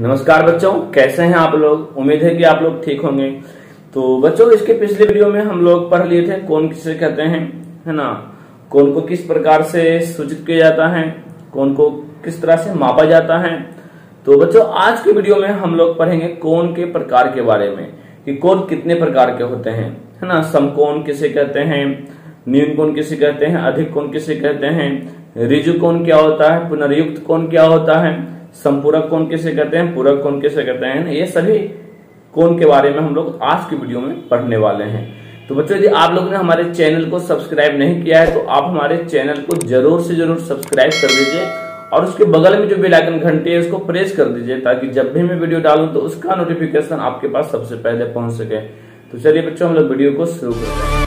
नमस्कार बच्चों कैसे हैं आप लोग उम्मीद है कि आप लोग ठीक होंगे तो बच्चों इसके पिछले वीडियो में हम लोग पढ़ लिए थे कौन किसे कहते हैं है ना कौन को किस प्रकार से सूचित किया जाता है कौन को किस तरह से मापा जाता है तो बच्चों आज के वीडियो में हम लोग पढ़ेंगे कौन के प्रकार के बारे में कि कौन कितने प्रकार के होते हैं है ना समकोण किसे कहते हैं न्यून कौन किसे कहते हैं अधिक कौन किसे कहते हैं रिजु कौन क्या होता है पुनर्युक्त कौन क्या होता है संपूरक कोण किसे कहते हैं पूरक कोण किसे कहते हैं ये सभी कोण के बारे में हम लोग आज की वीडियो में पढ़ने वाले हैं तो बच्चों यदि आप लोगों ने हमारे चैनल को सब्सक्राइब नहीं किया है तो आप हमारे चैनल को जरूर से जरूर सब्सक्राइब कर दीजिए और उसके बगल में जो बेल आइकन घंटी है उसको प्रेस कर दीजिए ताकि जब भी मैं वीडियो डालूं तो उसका नोटिफिकेशन आपके पास सबसे पहले पहुंच सके तो चलिए बच्चों हम लोग वीडियो को शुरू करते हैं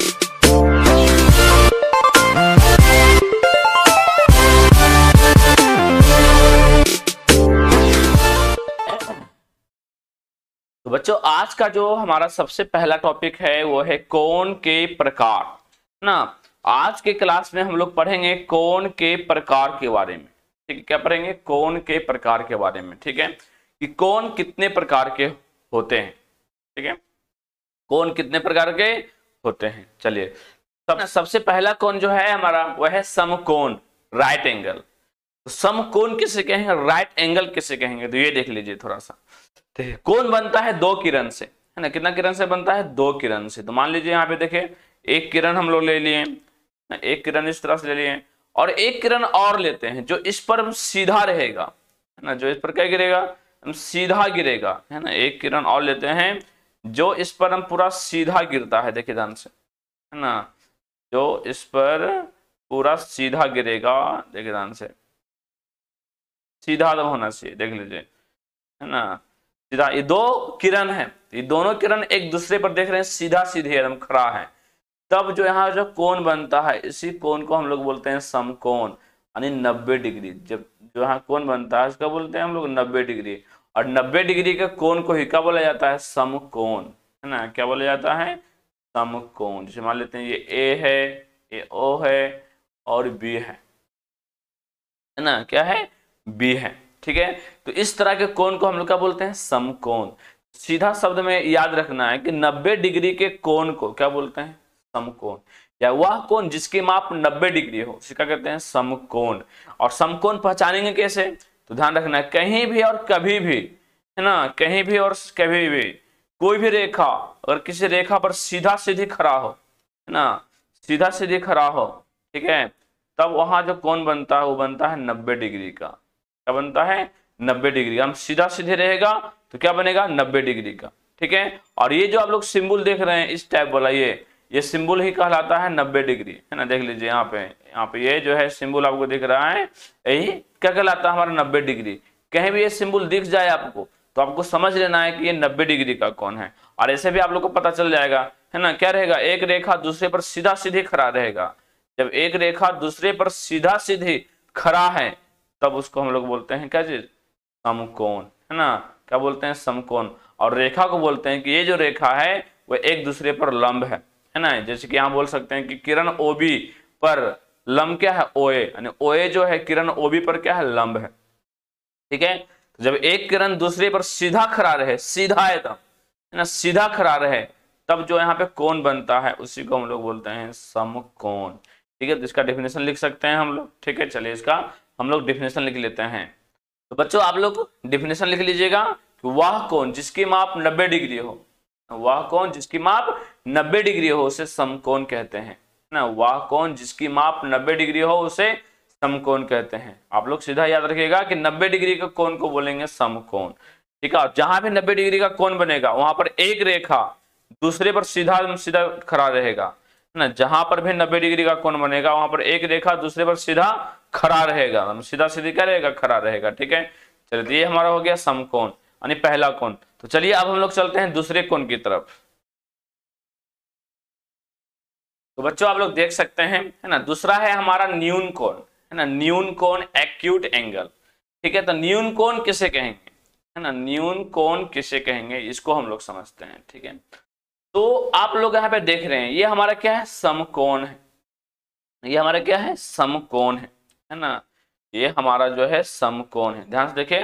बच्चों आज का जो हमारा सबसे पहला टॉपिक है वो है कौन के प्रकार ना आज के क्लास में हम लोग पढ़ेंगे कौन के प्रकार के बारे में ठीक है क्या पढ़ेंगे कौन के प्रकार के बारे में ठीक है कि कौन कितने प्रकार के होते हैं ठीक है कौन कितने प्रकार के होते हैं चलिए सब सबसे पहला कौन जो है हमारा वह है समकोण राइट एंगल तो समकोण किसे कहेंगे राइट एंगल किसे कहेंगे तो ये देख लीजिए थोड़ा सा तो कौन बनता है दो किरण से है ना कितना किरण से बनता है दो किरण से तो मान लीजिए यहाँ पे देखे एक किरण हम लोग ले लिए एक किरण इस तरह से ले लिए और एक किरण और लेते हैं जो इस पर सीधा रहेगा है ना जो इस पर क्या गिरेगा सीधा गिरेगा है ना एक किरण और लेते हैं जो इस पर हम पूरा सीधा गिरता है देखिए ध्यान से है ना जो इस पर पूरा सीधा गिरेगा देखिए ध्यान से सीधा तो होना चाहिए देख लीजिए है ना सीधा ये दो किरण है ये दोनों किरण एक दूसरे पर देख रहे हैं सीधा सीधे एकदम खड़ा है तब जो यहाँ जो कोण बनता है इसी कोण को हम लोग बोलते हैं समकोण यानी नब्बे डिग्री जब जो यहाँ कोण बनता है उसका बोलते हैं हम लोग नब्बे डिग्री और नब्बे डिग्री के कोण को ही क्या बोला जाता है समकोण है ना क्या बोला जाता है समकोण जैसे मान लेते हैं ये ए है ये ओ है और बी है है ना क्या है बी है ठीक है तो इस तरह के कोण को हम लोग क्या बोलते हैं समकोण सीधा शब्द में याद रखना है कि 90 डिग्री के कोण को क्या बोलते हैं समकोण या वह कोण जिसकी माप 90 डिग्री हो उसे क्या कहते हैं समकोण और समकोण पहचानेंगे कैसे तो ध्यान रखना है कहीं भी और कभी भी है ना कहीं भी और कभी भी कोई भी रेखा अगर किसी रेखा पर सीधा सीधी खड़ा हो है ना सीधा सीधी खड़ा हो ठीक है तब वहां जो कोण बनता है वो बनता है नब्बे डिग्री का क्या बनता है नब्बे डिग्री का हम सीधा सीधे रहेगा तो क्या बनेगा नब्बे डिग्री का ठीक है और ये जो आप लोग सिंबल देख रहे हैं इस टाइप वाला ये ये सिंबल ही कहलाता है नब्बे डिग्री है ना देख लीजिए यहाँ पे यहाँ पे ये जो है सिंबल आपको दिख रहा है यही क्या कहलाता है हमारा नब्बे डिग्री कहीं भी ये सिंबल दिख जाए आपको तो आपको समझ लेना है कि ये नब्बे डिग्री का कौन है और ऐसे भी आप लोग को पता चल जाएगा है ना क्या रहेगा एक रेखा दूसरे पर सीधा सीधे खड़ा रहेगा जब एक रेखा दूसरे पर सीधा सीधे खड़ा है तब उसको हम लोग बोलते हैं क्या चीज समकोण है ना क्या बोलते हैं समकोण और रेखा को बोलते हैं कि ये जो रेखा है वह एक दूसरे पर लंब है है ना जैसे कि यहाँ बोल सकते हैं कि किरण ओबी पर लंब क्या है ओए यानी ओए जो है किरण ओबी पर क्या है लंब है ठीक है तो जब एक किरण दूसरे पर सीधा खड़ा रहे सीधा है तब है ना सीधा खड़ा रहे तब जो यहाँ पे कोण बनता है उसी को हम लोग बोलते हैं समकोण ठीक है तो इसका डेफिनेशन लिख सकते हैं हम लोग ठीक है चलिए इसका हम लोग डिफिनेशन लिख लेते हैं तो बच्चों आप लोग डिफिनेशन लिख लीजिएगा वह कौन जिसकी माप 90 डिग्री हो वह कौन जिसकी माप 90 डिग्री हो उसे समकोण कहते हैं ना वह कौन जिसकी माप 90 डिग्री हो उसे समकोण कहते हैं आप लोग सीधा याद रखिएगा कि 90 डिग्री का कोण को बोलेंगे समकोण ठीक है जहां भी 90 डिग्री का कोण बनेगा वहां पर एक रेखा दूसरे पर सीधा सीधा खड़ा रहेगा ना जहां पर भी नब्बे डिग्री का कोण बनेगा वहां पर एक रेखा दूसरे पर सीधा खड़ा रहेगा मतलब सीधा सीधी क्या रहेगा खड़ा रहेगा ठीक है चलिए तो ये हमारा हो गया समकोण यानी पहला कोण तो चलिए अब हम लोग चलते हैं दूसरे कोण की तरफ तो बच्चों आप लोग देख सकते हैं है ना दूसरा है हमारा न्यून कोण है ना न्यून कोण एक्यूट एंगल ठीक है तो न्यून कोण किसे कहेंगे है ना न्यून कोण किसे कहेंगे इसको हम लोग समझते हैं ठीक है तो आप लोग यहाँ पे देख रहे हैं ये हमारा क्या है समकोण है ये हमारा क्या है समकोण है है ना ये हमारा जो है समकोण है ध्यान से देखे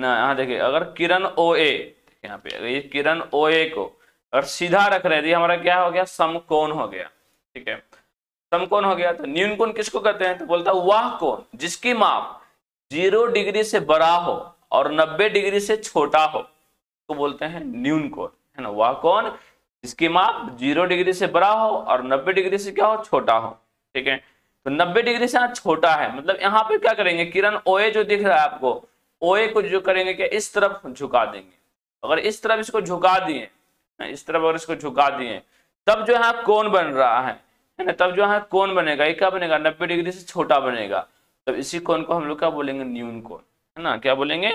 ना यहाँ देखिए अगर किरण ओ ए यहाँ पे अगर ये किरण ओ ए को अगर सीधा रख रहे हैं तो हमारा क्या हो गया समकोण हो गया ठीक है समकोण हो गया तो न्यून कोण किसको कहते हैं तो बोलता है वह कोण जिसकी माप जीरो डिग्री से बड़ा हो और नब्बे डिग्री से छोटा हो तो बोलते हैं न्यून कोण है ना वह कोण जिसकी माप जीरो डिग्री से बड़ा हो और नब्बे डिग्री से क्या हो छोटा हो ठीक है तो 90 डिग्री से यहाँ छोटा है मतलब यहाँ पे क्या करेंगे किरण ओए जो दिख रहा है आपको ओए को जो करेंगे कि इस तरफ झुका देंगे अगर इस तरफ इसको झुका दिए हाँ, इस तरफ अगर इसको झुका दिए तब जो यहाँ कौन बन रहा है है ना तब जो यहाँ कौन बनेगा ये क्या बनेगा नब्बे डिग्री से छोटा बनेगा तब इसी कौन को हम लोग क्या बोलेंगे न्यून कौन है ना क्या बोलेंगे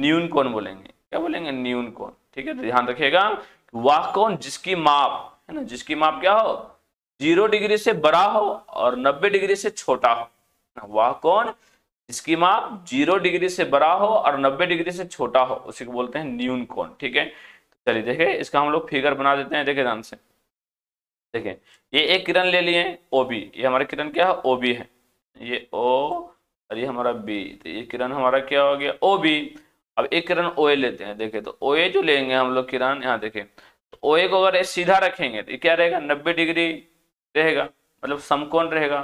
न्यून कौन बोलेंगे क्या बोलेंगे न्यून कौन ठीक है तो ध्यान रखिएगा वह कौन जिसकी माप है ना जिसकी माप क्या हो जीरो डिग्री से बड़ा हो और नब्बे डिग्री से छोटा हो वह कौन जिसकी माप जीरो डिग्री से बड़ा हो और नब्बे डिग्री से छोटा हो उसी को बोलते हैं न्यून कौन ठीक है चलिए देखे इसका हम लोग फिगर बना देते हैं देखे ध्यान से देखें ये एक किरण ले लिए ओ बी ये हमारा किरण क्या है ओ बी है ये ओ और ये हमारा बी तो ये किरण हमारा क्या हो गया ओ बी अब एक किरण ओ ए लेते हैं देखे तो ओ ए जो लेंगे हम लोग किरण यहाँ देखे तो ओ ए को अगर सीधा रखेंगे तो ये क्या रहेगा नब्बे डिग्री रहेगा मतलब समकोण रहेगा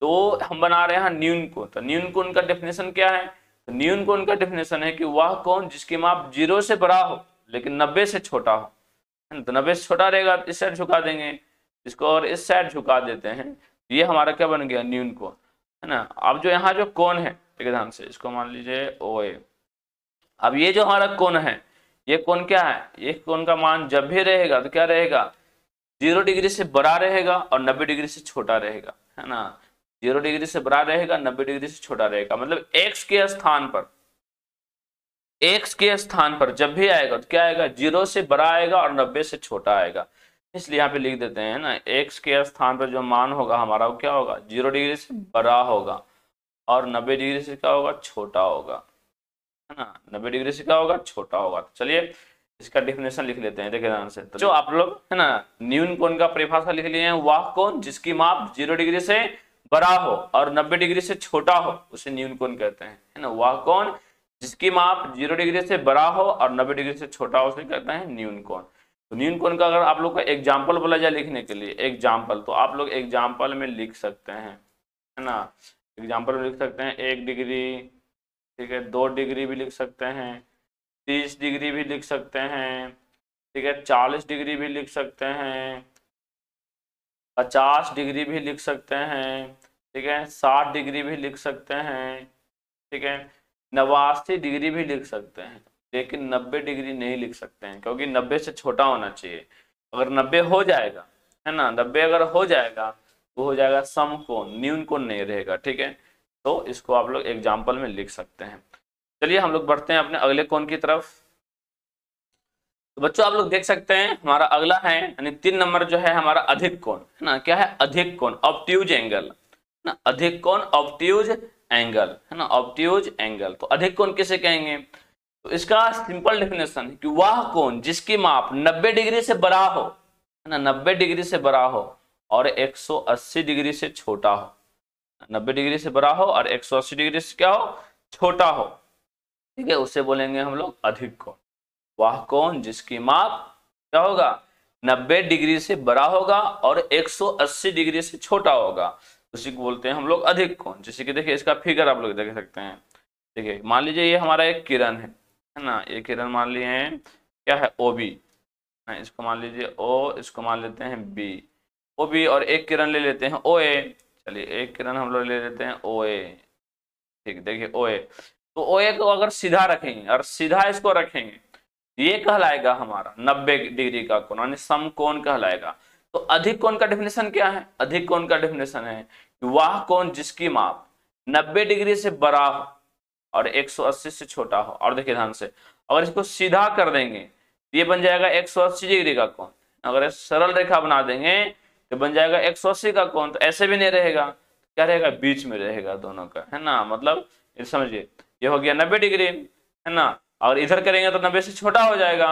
तो हम बना रहे हैं न्यून कोण तो न्यून कोण का डेफिनेशन क्या है तो न्यून कोण का डेफिनेशन है कि वह कोण जिसकी माप जीरो से बड़ा हो लेकिन नब्बे से छोटा हो तो नब्बे से छोटा रहेगा तो इस साइड झुका देंगे इसको और इस साइड झुका देते हैं तो ये हमारा क्या बन गया न्यून कोण है ना अब जो यहाँ जो कोण है एक ध्यान से इसको मान लीजिए ओ ए अब ये जो हमारा कोण है ये कोण क्या है ये कोण का मान जब भी रहेगा तो क्या रहेगा जीरो डिग्री से बड़ा रहेगा और नब्बे डिग्री से छोटा रहेगा है ना जीरो डिग्री से बड़ा रहेगा नब्बे डिग्री से छोटा रहेगा मतलब एक्स के स्थान पर एक्स के स्थान पर जब भी आएगा तो क्या आएगा जीरो से बड़ा आएगा और नब्बे से छोटा आएगा इसलिए यहाँ पे लिख देते हैं ना एक्स के स्थान पर जो मान होगा हमारा वो क्या होगा जीरो डिग्री से बड़ा होगा और नब्बे डिग्री से क्या होगा छोटा होगा है ना नब्बे डिग्री से क्या होगा छोटा होगा तो चलिए इसका डिफिनेशन लिख लेते हैं देखिए ध्यान से तो जो आप लोग है ना न्यून कोण का परिभाषा लिख लिए हैं वाह कोण जिसकी माप जीरो डिग्री से बड़ा हो और नब्बे डिग्री से छोटा हो उसे न्यून कोण कहते हैं है ना वाह कोण जिसकी माप जीरो डिग्री से बड़ा हो और नब्बे डिग्री से छोटा हो उसे कहते हैं न्यून कोण तो न्यून कोण का अगर आप लोग का एग्जाम्पल बोला जाए लिखने के लिए एग्जाम्पल तो आप लोग एग्जाम्पल में लिख सकते हैं है ना एग्जाम्पल में लिख सकते हैं एक डिग्री ठीक है दो डिग्री भी लिख सकते हैं तीस डिग्री भी लिख सकते हैं ठीक है चालीस डिग्री भी लिख सकते हैं पचास डिग्री भी लिख सकते हैं ठीक है साठ डिग्री भी लिख सकते हैं ठीक है नवासी डिग्री भी लिख सकते हैं लेकिन नब्बे डिग्री नहीं लिख सकते हैं क्योंकि नब्बे से छोटा होना चाहिए अगर नब्बे हो जाएगा है ना नब्बे अगर हो जाएगा तो हो जाएगा सम कोण न्यून कोण नहीं रहेगा ठीक है तो इसको आप लोग एग्जाम्पल में लिख सकते हैं चलिए हम लोग बढ़ते हैं अपने अगले कोन की तरफ तो बच्चों आप लोग देख सकते हैं हमारा अगला है यानी तीन नंबर जो है हमारा अधिक कोण है ना क्या है अधिक कोण ऑप्ट्यूज एंगल ना अधिक कोण ऑप्ट्यूज एंगल है ना ऑप्ट्यूज एंगल तो अधिक कोण किसे कहेंगे तो इसका सिंपल डेफिनेशन कि वह कोण जिसकी माप 90 डिग्री से बड़ा हो है ना 90 डिग्री से बड़ा हो और 180 डिग्री से छोटा हो 90 डिग्री से बड़ा हो और 180 डिग्री से क्या हो छोटा हो ठीक है उसे बोलेंगे हम लोग अधिक कोण वह कोण जिसकी माप क्या होगा 90 डिग्री से बड़ा होगा और 180 डिग्री से छोटा होगा उसी को बोलते हैं हम लोग अधिक कोण जैसे कि देखिए इसका फिगर आप लोग देख सकते हैं ठीक है मान लीजिए ये हमारा एक किरण है है ना ये किरण मान लिए हैं क्या है ओ बी इसको मान लीजिए ओ इसको मान लेते हैं बी ओ बी और एक किरण ले लेते हैं ओ ए चलिए एक किरण हम लोग ले लेते हैं ओ ए ठीक देखिए ओ ए तो ओ ए को अगर सीधा रखेंगे और सीधा इसको रखेंगे तो ये कहलाएगा हमारा नब्बे डिग्री का कोण यानी कोण कहलाएगा तो अधिक कोण का डेफिनेशन क्या है अधिक कोण का डेफिनेशन है वह कोण जिसकी माप 90 डिग्री से बड़ा हो और 180 से छोटा हो और देखिए ध्यान से अगर इसको सीधा कर देंगे तो ये बन जाएगा 180 डिग्री का कोण अगर सरल रेखा बना देंगे तो बन जाएगा 180 का कोण तो ऐसे भी नहीं रहेगा क्या रहेगा बीच में रहेगा दोनों का है ना मतलब समझिए ये हो गया नब्बे डिग्री है ना और इधर करेंगे तो नब्बे से छोटा हो जाएगा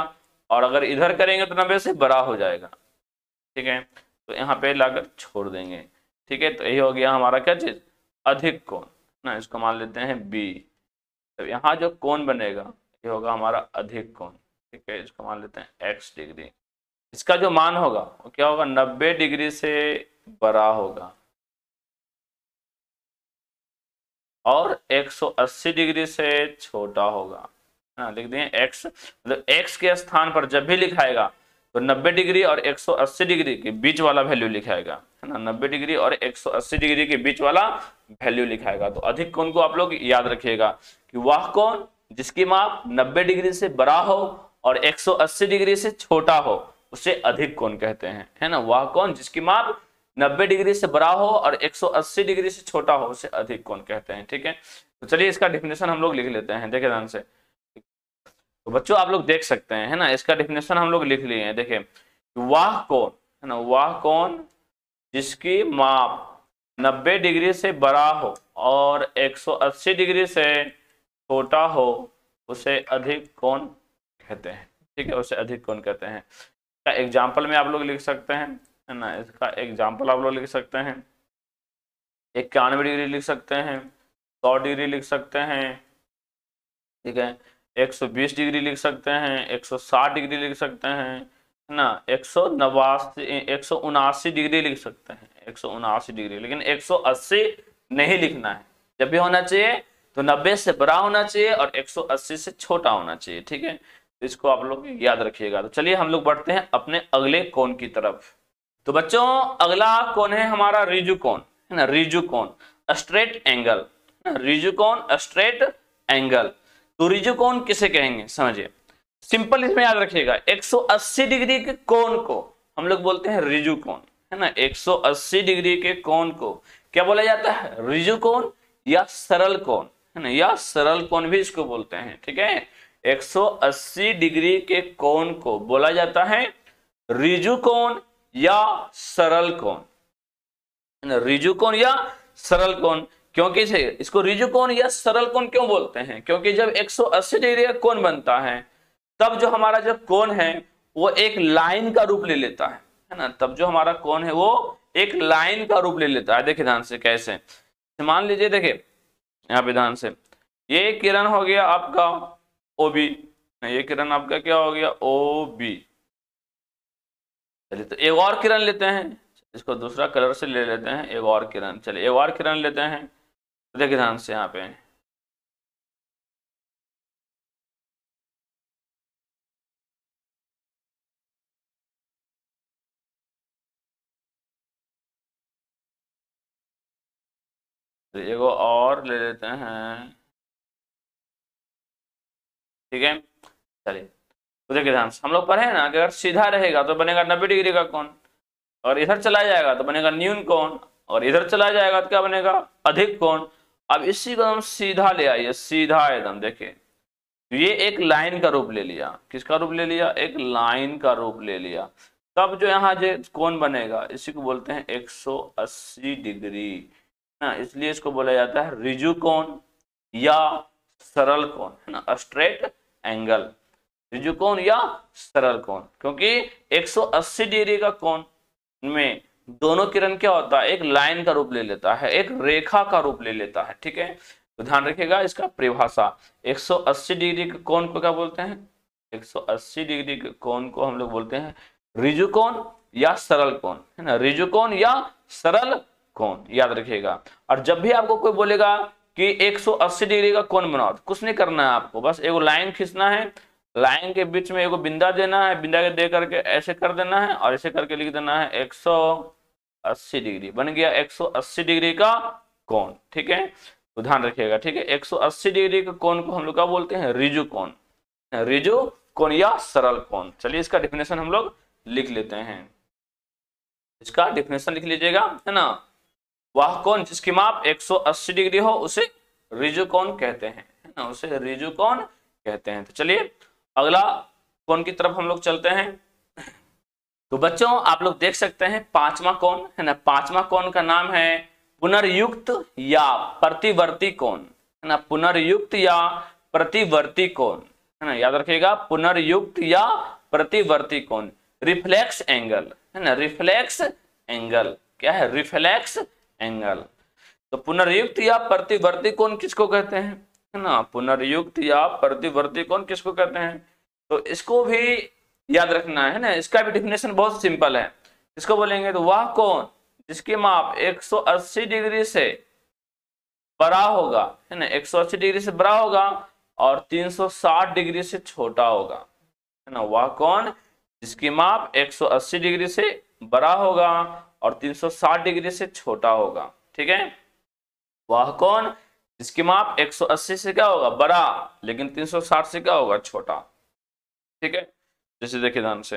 और अगर इधर करेंगे तो नब्बे से बड़ा हो जाएगा ठीक है तो यहाँ पे लाकर छोड़ देंगे ठीक है तो यही हो गया हमारा क्या चीज अधिक कोण ना इसको मान लेते हैं बी तो यहाँ जो कोण बनेगा ये होगा हमारा अधिक कोण ठीक है इसको मान लेते हैं एक्स डिग्री इसका जो मान होगा वो क्या होगा नब्बे डिग्री से बड़ा होगा और 180 डिग्री से छोटा होगा हाँ लिख दें x मतलब x के स्थान पर जब भी लिखाएगा तो 90 डिग्री और 180 डिग्री के बीच वाला वैल्यू लिखाएगा है ना 90 डिग्री और 180 डिग्री के बीच वाला वैल्यू लिखाएगा तो अधिक कौन को आप लोग याद रखिएगा कि वह कौन जिसकी माप 90 डिग्री से बड़ा हो और 180 डिग्री से छोटा हो उसे अधिक कौन कहते हैं है ना वह कौन जिसकी माप 90 डिग्री से बड़ा हो और 180 डिग्री से छोटा हो उसे अधिक कोण कहते हैं ठीक है तो चलिए इसका डिफिनेशन हम लोग लिख लेते हैं देखिए ध्यान से तो बच्चों आप लोग देख सकते हैं है ना इसका डिफिनेशन हम लोग लिख लिए हैं देखिए वाह कौन है ना वाह कौन जिसकी माप 90 डिग्री से बड़ा हो और 180 डिग्री से छोटा हो उसे अधिक कौन कहते हैं ठीक है उसे अधिक कौन कहते हैं एग्जाम्पल में आप लोग लिख सकते हैं है ना इसका एग्जाम्पल आप लोग लिख सकते हैं इक्यानवे डिग्री लिख सकते हैं सौ डिग्री लिख सकते हैं ठीक है एक सौ बीस डिग्री लिख सकते हैं एक सौ साठ डिग्री लिख सकते हैं है ना एक सौ नवासी एक सौ उनासी डिग्री लिख सकते हैं एक सौ उनासी डिग्री लेकिन एक सौ अस्सी नहीं लिखना है जब भी होना चाहिए तो नब्बे से बड़ा होना चाहिए और एक सौ अस्सी से छोटा होना चाहिए ठीक है तो इसको आप लोग याद रखिएगा तो चलिए हम लोग बढ़ते हैं अपने अगले कौन की तरफ तो बच्चों अगला कौन है हमारा रिजुकोन है ना रिजुकोन स्ट्रेट एंगल रिजुकोन स्ट्रेट एंगल तो रिजुकोन किसे कहेंगे समझिए सिंपल इसमें याद रखिएगा 180 डिग्री के कोण को हम लोग बोलते हैं रिजुकोन है ना 180 डिग्री के कोण को क्या बोला जाता है रिजुकोन या सरल कोण है ना या सरल कोण भी इसको बोलते हैं ठीक है 180 डिग्री के कोण को बोला जाता है रिजुकोन या सरल कोण रिजु कोण या सरल कोण क्योंकि से इसको रिजु कोण या सरल कोण क्यों बोलते हैं क्योंकि जब 180 डिग्री का कोण बनता है तब जो हमारा जो कोण है वो एक लाइन का रूप ले लेता है है ना तब जो हमारा कोण है वो एक लाइन का रूप ले लेता है देखिए ध्यान से कैसे मान लीजिए देखिए यहाँ पे ध्यान से ये किरण हो गया आपका ओ बी ये किरण आपका क्या हो गया ओ बी चलिए तो एक और किरण लेते हैं इसको दूसरा कलर से ले लेते हैं एक और किरण चलिए एक और किरण लेते हैं देखिए ध्यान से यहाँ पे एगो तो और ले लेते हैं ठीक है चलिए तो देखिए ध्यान हम लोग पढ़े ना कि अगर सीधा रहेगा तो बनेगा नब्बे डिग्री का कौन और इधर चला जाएगा तो बनेगा न्यून कौन और इधर चला जाएगा तो क्या बनेगा अधिक कौन अब इसी को हम सीधा ले आइए सीधा एकदम देखिए तो ये एक लाइन का रूप ले लिया किसका रूप ले लिया एक लाइन का रूप ले लिया तब जो यहाँ जो कौन बनेगा इसी को बोलते हैं 180 डिग्री ना इसलिए इसको बोला जाता है रिजु कौन या सरल कौन है ना स्ट्रेट एंगल कौन या सरल कोण क्योंकि 180 डिग्री का कोण में दोनों किरण क्या होता है एक लाइन का रूप ले लेता है एक रेखा का रूप ले लेता है ठीक है तो ध्यान रखिएगा इसका परिभाषा 180 डिग्री के कौन को क्या बोलते हैं 180 डिग्री के कौन को हम लोग बोलते हैं कौन या सरल कोण है ना रिजुकोण या सरल कोण याद रखिएगा और जब भी आपको कोई बोलेगा कि 180 डिग्री का कौन बनाओ तो कुछ नहीं करना है आपको बस एक लाइन खींचना है लाइन के बीच में एगो बिंदा देना है बिंदा के दे करके ऐसे कर देना है और ऐसे करके लिख देना है 180 डिग्री बन गया 180 डिग्री का कोण ठीक है तो ध्यान रखिएगा ठीक है 180 डिग्री का कोण को हम लोग क्या बोलते हैं रिजु कोण रिजु कोण या सरल कोण चलिए इसका डिफिनेशन हम लोग लिख लेते हैं इसका डिफिनेशन लिख लीजिएगा है ना वह कौन जिसकी माप 180 डिग्री हो उसे रिजु कौन कहते हैं है ना उसे रिजु कौन कहते हैं तो चलिए अगला कौन की तरफ हम लोग चलते हैं तो बच्चों आप लोग देख सकते हैं पांचवा कौन है ना पांचवा कौन का नाम है पुनर्युक्त या प्रतिवर्ती कौन है ना पुनर्युक्त या प्रतिवर्ती कौन है ना याद रखिएगा पुनर्युक्त या प्रतिवर्ती कौन रिफ्लेक्स एंगल है ना रिफ्लेक्स एंगल क्या है रिफ्लेक्स एंगल तो पुनर्युक्त या प्रतिवर्ती कौन किसको कहते हैं है ना पुनर्युक्त या प्रतिवर्ती कौन किसको कहते हैं तो इसको भी याद रखना है ना इसका भी डिफिनेशन बहुत सिंपल है इसको बोलेंगे तो वह कौन जिसकी माप 180 डिग्री से बड़ा होगा है ना 180 डिग्री से बड़ा होगा और 360 डिग्री से छोटा होगा है ना वह कौन जिसकी माप 180 डिग्री से बड़ा होगा और 360 डिग्री से छोटा होगा ठीक है वह कौन जिसकी माप 180 से क्या होगा बड़ा लेकिन 360 से क्या होगा छोटा ठीक है जैसे देखिए ध्यान से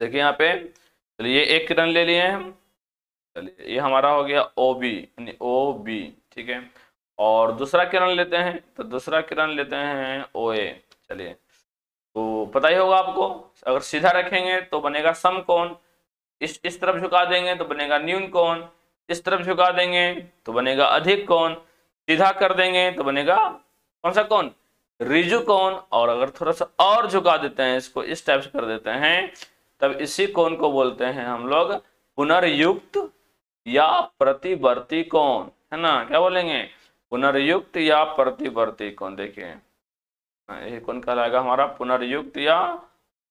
देखिए यहाँ पे चलिए ये एक किरण ले लिए हम चलिए ये हमारा हो गया ओ बी यानी ओ बी ठीक है और दूसरा किरण लेते हैं तो दूसरा किरण लेते हैं ओ ए चलिए तो पता ही होगा आपको अगर सीधा रखेंगे तो बनेगा सम कौन इस इस तरफ झुका देंगे तो बनेगा न्यून कौन इस तरफ झुका देंगे तो बनेगा अधिक कौन सीधा कर देंगे तो बनेगा कौन सा कौन रिजुकोन और अगर थोड़ा सा और झुका देते हैं इसको इस टाइप से कर देते हैं तब इसी कोण को बोलते हैं हम लोग पुनर्युक्त या प्रतिवर्ती कोण है ना क्या बोलेंगे पुनर्युक्त या प्रतिवर्ती कोन देखिए हाँ, यही कोण कहलाएगा हमारा पुनर्युक्त या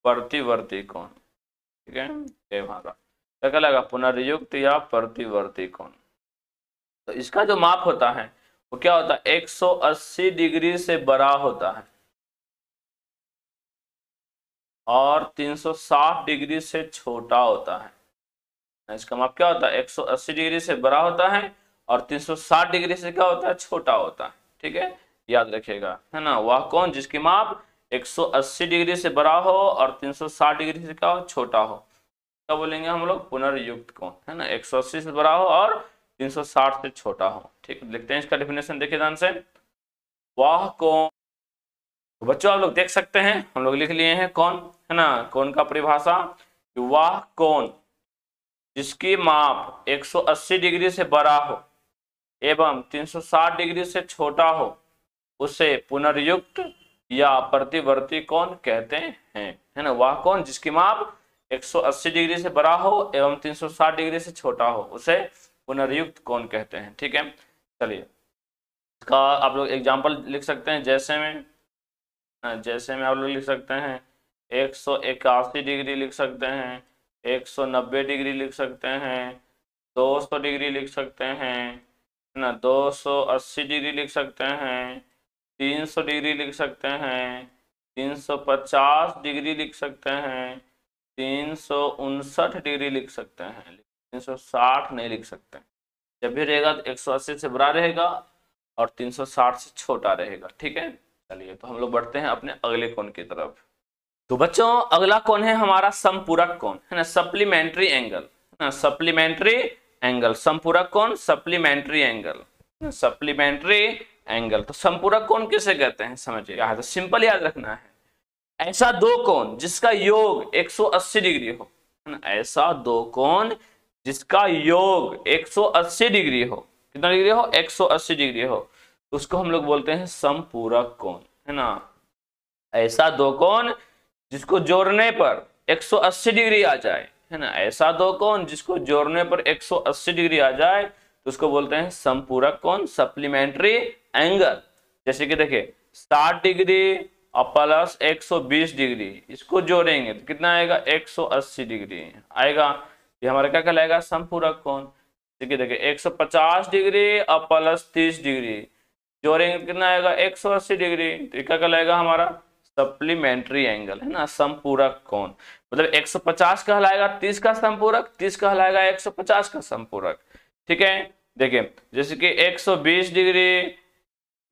प्रतिवर्ती कोण ठीक है ये हमारा क्या कहलाएगा पुनर्युक्त या प्रतिवर्ती कोण तो इसका जो माप होता है वो क्या होता है 180 डिग्री से बड़ा होता है और 360 डिग्री से छोटा होता है इसका माप क्या होता है 180 डिग्री से बड़ा होता है और 360 डिग्री से क्या होता है छोटा होता है ठीक है याद रखिएगा है ना वह कौन जिसकी माप 180 डिग्री से बड़ा हो और 360 डिग्री से क्या हो छोटा हो क्या बोलेंगे हम लोग पुनर्युक्त कौन है ना 180 से बड़ा हो और तीन सौ साठ से छोटा हो ठीक लिखते हैं इसका डेफिनेशन देखिए ध्यान से वाह कौन तो बच्चों आप लोग देख सकते हैं हम लोग लिख लिए हैं कौन है ना कौन का परिभाषा वाह कौन जिसकी माप 180 डिग्री से बड़ा हो एवं 360 डिग्री से छोटा हो उसे पुनर्युक्त या प्रतिवर्ती कौन कहते हैं है ना वाह कौन जिसकी माप 180 डिग्री से बड़ा हो एवं 360 डिग्री से छोटा हो उसे पुनर्युक्त कौन कहते हैं ठीक है चलिए इसका आप लोग एग्जाम्पल लिख सकते हैं जैसे में हाँ, जैसे में आप लोग लिख सकते हैं एक सौ इक्यासी डिग्री लिख सकते हैं एक सौ नब्बे डिग्री लिख सकते हैं दो सौ डिग्री लिख सकते हैं ना दो सौ अस्सी डिग्री लिख सकते हैं तीन सौ डिग्री लिख सकते हैं तीन सौ पचास डिग्री लिख सकते हैं तीन सौ उनसठ डिग्री लिख सकते हैं 360 नहीं लिख सकते जब भी रहेगा तो अस्सी से बड़ा रहेगा और 360 से छोटा रहेगा ठीक है चलिए तो हम लोग बढ़ते हैं अपने अगले कोण की तरफ तो बच्चों अगला कोण है हमारा संपूरक कोण है ना सप्लीमेंट्री एंगल ना सप्लीमेंट्री एंगल संपूरक कोण सप्लीमेंट्री एंगल सप्लीमेंट्री एंगल तो संपूरक कोण किसे कहते हैं समझिए तो सिंपल याद रखना है ऐसा दो कोण जिसका योग 180 डिग्री हो ना ऐसा दो कोण जिसका योग 180 डिग्री हो कितना डिग्री हो 180 डिग्री हो तो उसको हम लोग बोलते हैं समपूरक कोण है ना ऐसा दो कोण जिसको जोड़ने पर 180 डिग्री आ जाए है ना ऐसा दो कोण जिसको जोड़ने पर 180 डिग्री आ जाए तो उसको बोलते हैं समपूरक कोण सप्लीमेंट्री एंगल जैसे कि देखिये सात डिग्री और प्लस एक डिग्री इसको जोड़ेंगे तो कितना आएगा 180 डिग्री आएगा ये हमारा क्या कहलाएगा समपूरक कोण देखिए देखिए 150 डिग्री और प्लस 30 डिग्री जो कितना आएगा 180 डिग्री तो क्या कहलाएगा हमारा सप्लीमेंट्री एंगल है ना समपूरक कोण मतलब 150 कहलाएगा 30 का समपूरक 30 कहलाएगा 150 का समपूरक ठीक है देखिए जैसे कि 120 डिग्री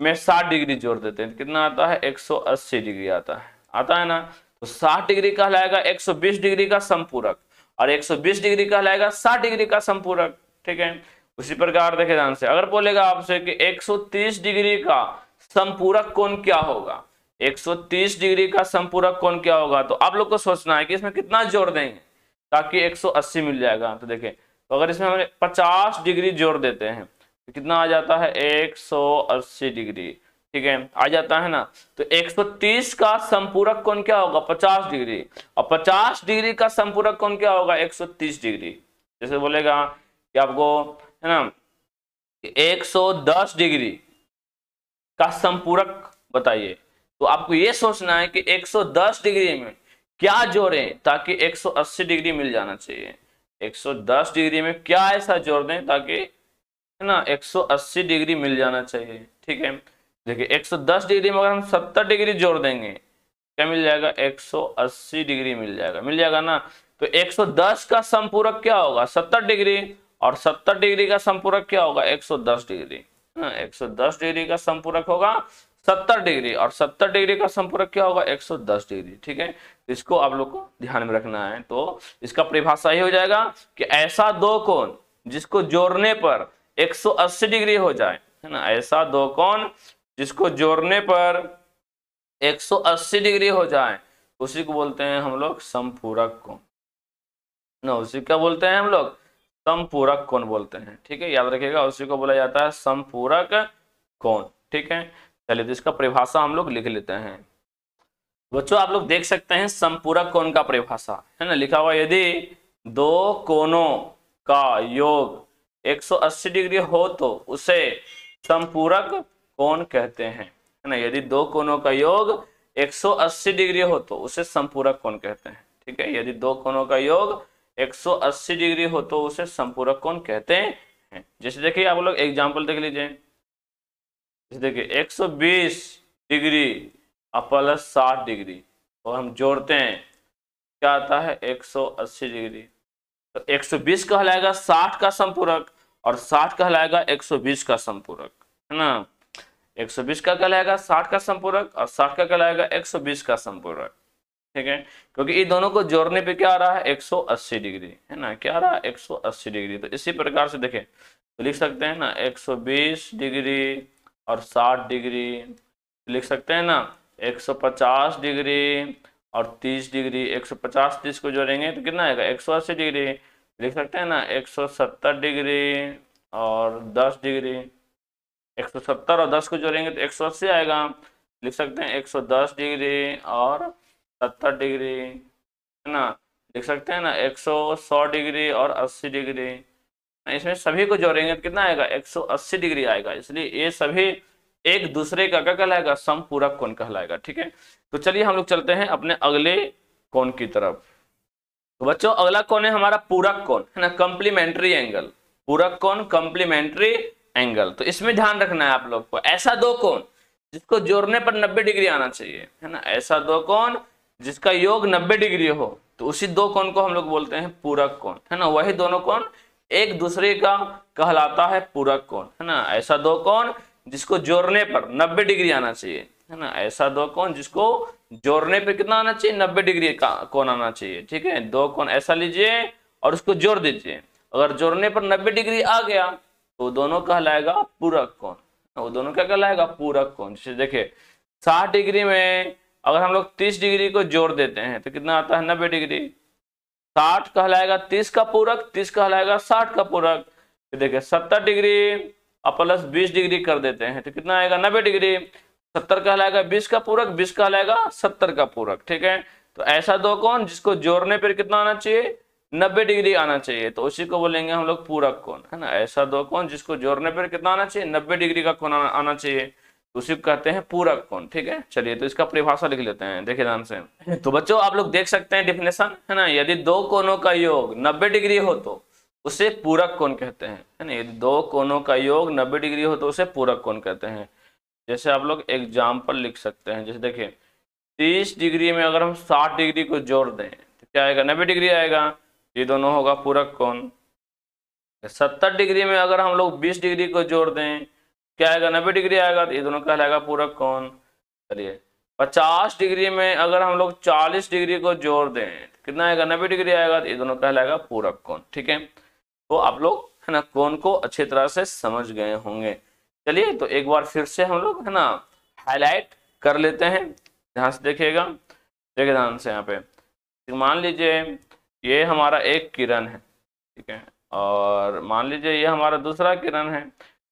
में 60 डिग्री जोड़ देते हैं तो कितना आता है 180 डिग्री आता है आता है ना तो 60 डिग्री कहलाएगा 120 डिग्री का समपूरक और 120 डिग्री कहलाएगा 60 डिग्री का संपूरक ठीक है उसी प्रकार देखे ध्यान से अगर बोलेगा आपसे कि 130 डिग्री का संपूरक कोण क्या होगा 130 डिग्री का संपूरक कोण क्या होगा तो आप लोग को सोचना है कि इसमें कितना जोड़ देंगे ताकि 180 मिल जाएगा तो देखें तो अगर इसमें हमें 50 डिग्री जोड़ देते हैं तो कितना आ जाता है 180 डिग्री ठीक है आ जाता है ना तो 130 का संपूरक कौन क्या होगा 50 डिग्री और 50 डिग्री का संपूरक कौन क्या होगा 130 डिग्री जैसे बोलेगा कि आपको है ना 110 डिग्री का संपूरक बताइए तो आपको ये सोचना है कि 110 डिग्री में क्या जोड़े ताकि 180 डिग्री मिल जाना चाहिए 110 डिग्री में क्या ऐसा जोड़ दें ताकि है ना 180 डिग्री मिल जाना चाहिए ठीक है देखिए 110 डिग्री में अगर हम 70 डिग्री जोड़ देंगे क्या मिल जाएगा 180 डिग्री मिल जाएगा मिल जाएगा ना तो 110 का संपूरक क्या होगा 70 डिग्री और 70 डिग्री का संपूरक क्या होगा 110 डिग्री ना हाँ, 110 डिग्री का संपूरक होगा 70 डिग्री और 70 डिग्री का संपूरक क्या होगा 110 डिग्री ठीक है तो इसको आप लोग को ध्यान में रखना है तो इसका परिभाषा ही हो जाएगा कि ऐसा दो कोण जिसको जोड़ने पर 180 डिग्री हो जाए है ना ऐसा दो कोण जिसको जोड़ने पर 180 डिग्री हो जाए उसी को बोलते हैं हम लोग समपूरक कोण ना उसी क्या बोलते हैं हम लोग समपूरक कोण बोलते हैं ठीक है याद रखिएगा उसी को बोला जाता है समपूरक कोण ठीक है चलिए तो इसका परिभाषा हम लोग लिख लेते हैं बच्चों आप लोग देख सकते हैं समपूरक कोण का परिभाषा है ना लिखा हुआ यदि दो कोणों का योग 180 डिग्री हो तो उसे समपूरक कोण कहते हैं है ना यदि दो कोणों का योग 180 डिग्री हो तो उसे संपूरक कोण कहते हैं ठीक है यदि दो कोणों का योग 180 डिग्री हो तो उसे संपूरक कोण कहते हैं जैसे देखिए आप लोग एग्जाम्पल देख लीजिए जैसे देखिए 120 डिग्री और प्लस साठ डिग्री और तो हम जोड़ते हैं क्या आता है 180 डिग्री तो 120 कहलाएगा 60 का संपूरक और 60 कहलाएगा 120 का संपूरक है ना 120 का कहलाएगा 60 का संपूरक और 60 का कहलाएगा 120 का संपूरक ठीक है क्योंकि ये दोनों को जोड़ने पे क्या आ रहा है 180 डिग्री है ना क्या आ रहा है 180 डिग्री तो इसी प्रकार से देखें तो लिख सकते हैं ना 120 डिग्री और 60 डिग्री लिख सकते हैं ना 150 डिग्री और 30 डिग्री 150 30 को जोड़ेंगे तो कितना आएगा अस्सी डिग्री लिख सकते हैं ना सत्तर डिग्री और दस डिग्री 170 और 10 को जोड़ेंगे तो 180 आएगा लिख सकते हैं 110 डिग्री और 70 डिग्री है ना लिख सकते हैं ना 100 सौ डिग्री और 80 डिग्री इसमें सभी को जोड़ेंगे तो कितना आएगा 180 डिग्री आएगा इसलिए ये सभी एक दूसरे का क्या कहलाएगा सम पूरक कोण कहलाएगा ठीक है तो चलिए हम लोग चलते हैं अपने अगले कोण की तरफ तो बच्चों अगला कोण है हमारा पूरक कोण है ना कंप्लीमेंट्री एंगल पूरक कोण कंप्लीमेंट्री एंगल तो इसमें ध्यान रखना है आप लोग को ऐसा दो कौन जिसको जोड़ने पर 90 डिग्री आना चाहिए है ना ऐसा दो कौन जिसका योग 90 डिग्री हो तो उसी दो कौन को हम लोग बोलते हैं पूरक कौन है ना वही दोनों कौन एक दूसरे का कहलाता है पूरक कौन है ना ऐसा दो कौन जिसको जोड़ने पर 90 डिग्री आना चाहिए है ना ऐसा दो कौन जिसको जोड़ने पर कितना आना चाहिए नब्बे डिग्री का कौन आना चाहिए ठीक है दो कौन ऐसा लीजिए और उसको जोड़ दीजिए अगर जोड़ने पर नब्बे डिग्री आ गया तो दोनों कहलाएगा पूरक कोण वो दोनों क्या कहलाएगा पूरक कोण जैसे देखिये साठ डिग्री में अगर हम लोग तीस डिग्री को जोड़ देते हैं तो कितना आता है नब्बे डिग्री साठ कहलाएगा तीस का पूरक तीस कहलाएगा साठ का पूरक तो देखिए सत्तर डिग्री और प्लस बीस डिग्री कर देते हैं तो कितना आएगा नब्बे डिग्री सत्तर कहलाएगा बीस का पूरक बीस कहलाएगा सत्तर का पूरक ठीक है तो ऐसा दो कौन जिसको जोड़ने पर कितना आना चाहिए 90 डिग्री आना चाहिए तो उसी को बोलेंगे हम लोग पूरक कोण है ना ऐसा दो कोण जिसको जोड़ने पर कितना आना चाहिए 90 डिग्री का कोण आना चाहिए उसी को कहते हैं पूरक कोण ठीक है चलिए तो इसका परिभाषा लिख लेते हैं देखिए ध्यान से तो बच्चों आप लोग देख सकते हैं डिफिनेशन है ना यदि दो कोनों का योग नब्बे डिग्री हो तो उसे पूरक कोण कहते हैं है ना यदि दो कोनों का योग नब्बे डिग्री हो तो उसे पूरक कोण कहते हैं जैसे आप लोग एग्जाम्पल लिख सकते हैं जैसे देखिए तीस डिग्री में अगर हम साठ डिग्री को जोड़ दें तो क्या आएगा नब्बे डिग्री आएगा ये दोनों होगा पूरक कौन सत्तर डिग्री में अगर हम लोग बीस डिग्री को जोड़ दें क्या आएगा नब्बे डिग्री आएगा तो ये दोनों कहलाएगा पूरक कौन चलिए पचास डिग्री में अगर हम लोग चालीस डिग्री को जोड़ दें तो कितना आएगा नब्बे डिग्री आएगा तो ये दोनों कहलाएगा पूरक कौन ठीक है तो आप लोग है ना कौन को अच्छी तरह से समझ गए होंगे चलिए तो एक बार फिर से हम लोग है ना हाईलाइट कर लेते हैं ध्यान से देखिएगा देखिए ध्यान से यहाँ पे मान लीजिए ये हमारा एक किरण है ठीक है और मान लीजिए ये हमारा दूसरा किरण है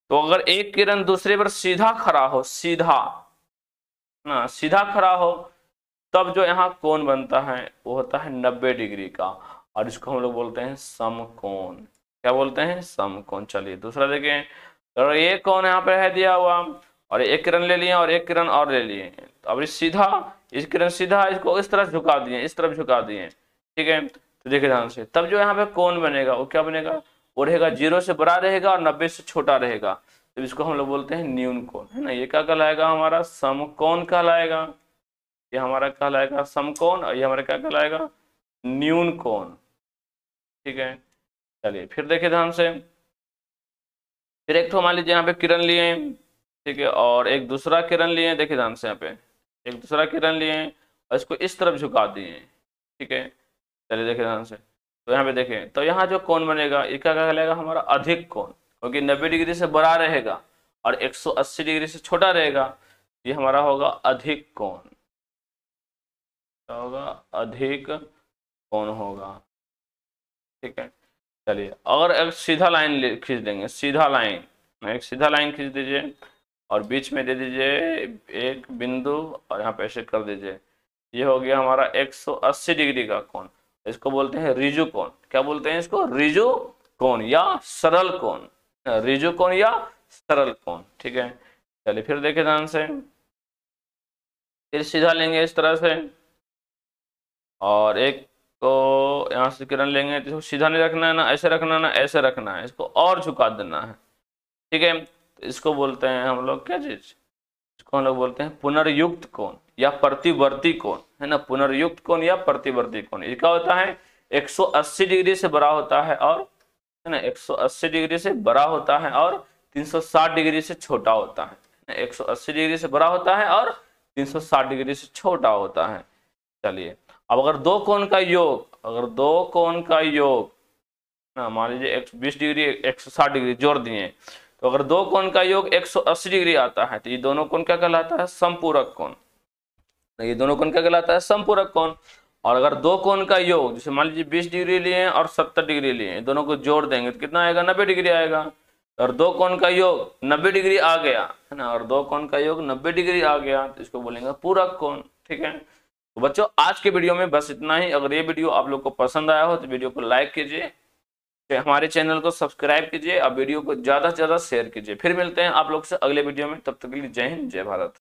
तो अगर एक किरण दूसरे पर सीधा खड़ा हो सीधा ना सीधा खड़ा हो तब जो यहाँ कोण बनता है वो होता है नब्बे डिग्री का और इसको हम लोग बोलते हैं समकोण क्या बोलते हैं समकोण चलिए दूसरा देखें तो ये कोण यहाँ पे है दिया हुआ और एक किरण ले लिए और एक किरण और ले लिए तो अभी सीधा इस किरण सीधा इसको इस तरह झुका दिए इस तरफ झुका दिए ठीक है तो देखिए ध्यान से तब जो यहाँ पे कौन बनेगा वो क्या बनेगा वो रहेगा जीरो से बड़ा रहेगा और नब्बे से छोटा रहेगा तो इसको हम लोग बोलते हैं न्यून कौन है ना ये क्या कहलाएगा हमारा कौन कहलाएगा ये हमारा कहलाएगा सम कौन और ये हमारा क्या कहलाएगा न्यून कौन ठीक है चलिए फिर देखिए ध्यान से फिर एक तो मान लीजिए यहाँ पे किरण लिए ठीक है और एक दूसरा किरण लिए देखिए ध्यान से यहाँ पे एक दूसरा किरण लिए और इसको इस तरफ झुका दिए ठीक है चलिए देखिए ध्यान से तो यहाँ पे देखें तो यहाँ जो कौन बनेगा इसका क्या कहलाएगा हमारा अधिक कौन क्योंकि नब्बे डिग्री से बड़ा रहेगा और अस्सी डिग्री से छोटा रहेगा ये हमारा होगा अधिक कौन क्या होगा अधिक कौन होगा ठीक है चलिए और एक सीधा लाइन खींच देंगे सीधा लाइन एक सीधा लाइन खींच दीजिए और बीच में दे दीजिए एक बिंदु और यहाँ पे ऐसे कर दीजिए ये हो गया हमारा 180 डिग्री का कोण इसको बोलते हैं रिजु कोण क्या बोलते हैं इसको रिजु कोण या सरल कोण रिजु कोण या सरल कोण ठीक है चलिए फिर देखे ध्यान से फिर सीधा लेंगे इस तरह से और एक को यहाँ से किरण लेंगे तो सीधा नहीं रखना है ना ऐसे रखना ना ऐसे रखना है इसको और झुका देना है ठीक है तो इसको बोलते हैं हम लोग क्या चीज इसको हम लोग बोलते हैं पुनर्युक्त कोण या प्रतिवर्ती कोण है ना पुनर्युक्त कोण या प्रतिवर्ती कौन ये क्या होता है 180 डिग्री से बड़ा होता है और है ना 180 डिग्री से बड़ा होता है और 360 डिग्री से छोटा होता है 180 डिग्री से बड़ा होता है और 360 डिग्री से छोटा होता है चलिए अब अगर दो कोण का योग अगर दो कोण का योग ना मान लीजिए एक बीस डिग्री एक सौ साठ डिग्री जोड़ दिए तो अगर दो कोण का योग 180 डिग्री आता है तो ये दोनों कोण क्या कहलाता है संपूरक कोण ये दोनों कोण क्या कहलाता है संपूरक कोण और अगर दो कोण का योग जैसे मान लीजिए बीस डिग्री लिए और सत्तर डिग्री लिए दोनों को जोड़ देंगे तो कितना आएगा नब्बे डिग्री आएगा और दो कोण का योग नब्बे डिग्री आ गया है ना और दो कोण का योग नब्बे डिग्री आ गया तो इसको बोलेंगे पूरक कोण ठीक है तो बच्चों आज के वीडियो में बस इतना ही अगर ये वीडियो आप लोग को पसंद आया हो तो वीडियो को लाइक कीजिए हमारे चैनल को सब्सक्राइब कीजिए और वीडियो को ज़्यादा से ज़्यादा शेयर कीजिए फिर मिलते हैं आप लोग से अगले वीडियो में तब तक के लिए जय हिंद जय भारत